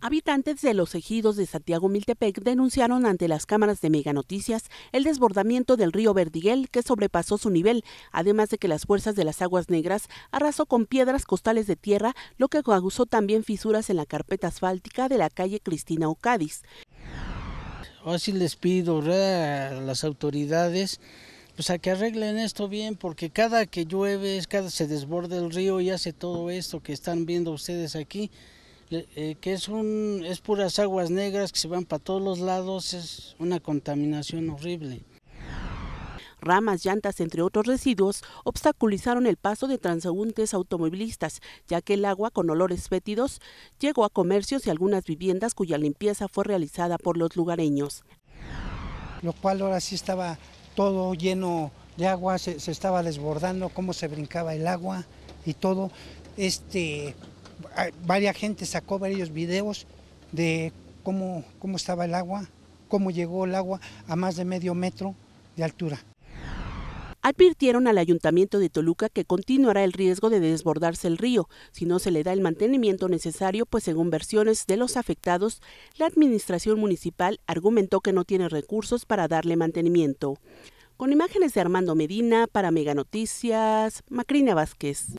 Habitantes de los ejidos de Santiago Miltepec denunciaron ante las cámaras de Mega Noticias el desbordamiento del río Verdiguel que sobrepasó su nivel, además de que las fuerzas de las aguas negras arrasó con piedras costales de tierra, lo que causó también fisuras en la carpeta asfáltica de la calle Cristina Ocadis. Así les pido a las autoridades pues, a que arreglen esto bien, porque cada que llueve, cada se desborda el río y hace todo esto que están viendo ustedes aquí. Eh, que es, un, es puras aguas negras que se van para todos los lados, es una contaminación horrible. Ramas, llantas, entre otros residuos, obstaculizaron el paso de transeúntes automovilistas, ya que el agua con olores fétidos llegó a comercios y algunas viviendas cuya limpieza fue realizada por los lugareños. Lo cual ahora sí estaba todo lleno de agua, se, se estaba desbordando, cómo se brincaba el agua y todo. Este, Varia gente sacó varios videos de cómo, cómo estaba el agua, cómo llegó el agua a más de medio metro de altura. Advirtieron al ayuntamiento de Toluca que continuará el riesgo de desbordarse el río si no se le da el mantenimiento necesario, pues según versiones de los afectados, la administración municipal argumentó que no tiene recursos para darle mantenimiento. Con imágenes de Armando Medina para Meganoticias, Macrina Vázquez.